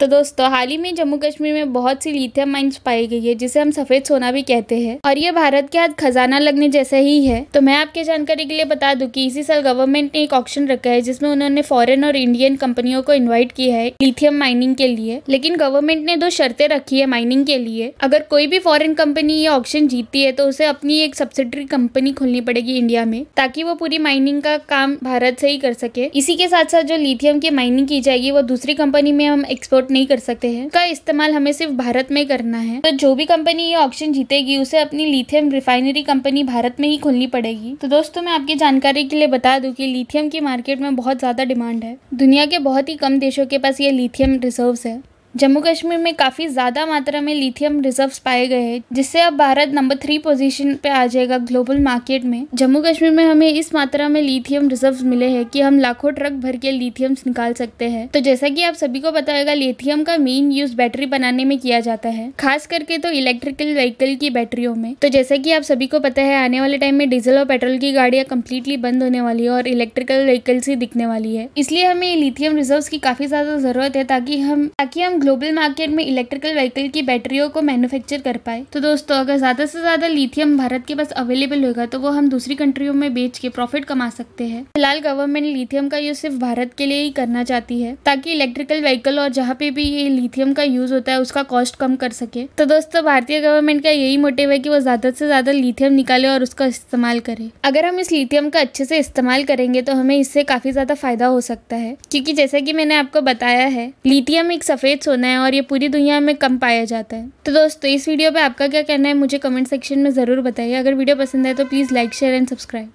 तो दोस्तों हाल ही में जम्मू कश्मीर में बहुत सी लिथियम माइंस पाई गई है जिसे हम सफेद सोना भी कहते हैं और ये भारत के हाथ खजाना लगने जैसा ही है तो मैं आपके जानकारी के लिए बता दूं कि इसी साल गवर्नमेंट ने एक ऑप्शन रखा है जिसमें उन्होंने फॉरेन और इंडियन कंपनियों को इन्वाइट किया है लिथियम माइनिंग के लिए लेकिन गवर्नमेंट ने दो शर्तें रखी है माइनिंग के लिए अगर कोई भी फॉरन कंपनी ये ऑप्शन जीतती है तो उसे अपनी एक सब्सिडरी कंपनी खोलनी पड़ेगी इंडिया में ताकि वो पूरी माइनिंग का काम भारत से ही कर सके इसी के साथ साथ जो लिथियम की माइनिंग की जाएगी वो दूसरी कंपनी में हम एक्सपोर्ट इम्पोर्ट नहीं कर सकते हैं का इस्तेमाल हमें सिर्फ भारत में करना है तो जो भी कंपनी ये ऑप्शन जीतेगी उसे अपनी लिथियम रिफाइनरी कंपनी भारत में ही खोलनी पड़ेगी तो दोस्तों मैं आपकी जानकारी के लिए बता दूँ की लिथियम की मार्केट में बहुत ज़्यादा डिमांड है दुनिया के बहुत ही कम देशों के पास ये लिथियम रिजर्व है जम्मू कश्मीर में काफ़ी ज़्यादा मात्रा में लिथियम रिजर्व्स पाए गए हैं जिससे अब भारत नंबर थ्री पोजीशन पे आ जाएगा ग्लोबल मार्केट में जम्मू कश्मीर में हमें इस मात्रा में लिथियम रिजर्व्स मिले हैं कि हम लाखों ट्रक भर के लिथियम्स निकाल सकते हैं तो जैसा कि आप सभी को बताएगा लिथियम का मेन यूज बैटरी बनाने में किया जाता है खास करके तो इलेक्ट्रिकल व्हीकल की बैटरियों में तो जैसा की आप सभी को पता है आने वाले टाइम में डीजल और पेट्रोल की गाड़ियाँ कम्प्लीटली बंद होने वाली है और इलेक्ट्रिकल व्हीकल्स ही दिखने वाली है इसलिए हमें लिथियम रिजर्व की काफ़ी ज़्यादा ज़रूरत है ताकि हम ताकि हम ग्लोबल मार्केट में इलेक्ट्रिकल व्हीकल की बैटरियों को मैन्युफैक्चर कर पाए तो दोस्तों अगर ज़्यादा से ज़्यादा लिथियम भारत के पास अवेलेबल होगा तो वो हम दूसरी कंट्रियों में बेच के प्रॉफिट कमा सकते हैं फिलहाल गवर्नमेंट लिथियम का यूज़ सिर्फ भारत के लिए ही करना चाहती है ताकि इलेक्ट्रिकल व्हीकल और जहाँ पे भी ये लिथियम का यूज़ होता है उसका कॉस्ट कम कर सके तो दोस्तों भारतीय गवर्नमेंट का यही मोटिव है की वो ज़्यादा से ज़्यादा लिथियम निकाले और उसका इस्तेमाल करे अगर हम इस लिथियम का अच्छे से इस्तेमाल करेंगे तो हमें इससे काफ़ी ज़्यादा फायदा हो सकता है क्योंकि जैसा कि मैंने आपको बताया है लिथियम एक सफ़ेद होना है और ये पूरी दुनिया में कम पाया जाता है तो दोस्तों इस वीडियो पे आपका क्या कहना है मुझे कमेंट सेक्शन में ज़रूर बताइए अगर वीडियो पसंद है तो please like share and subscribe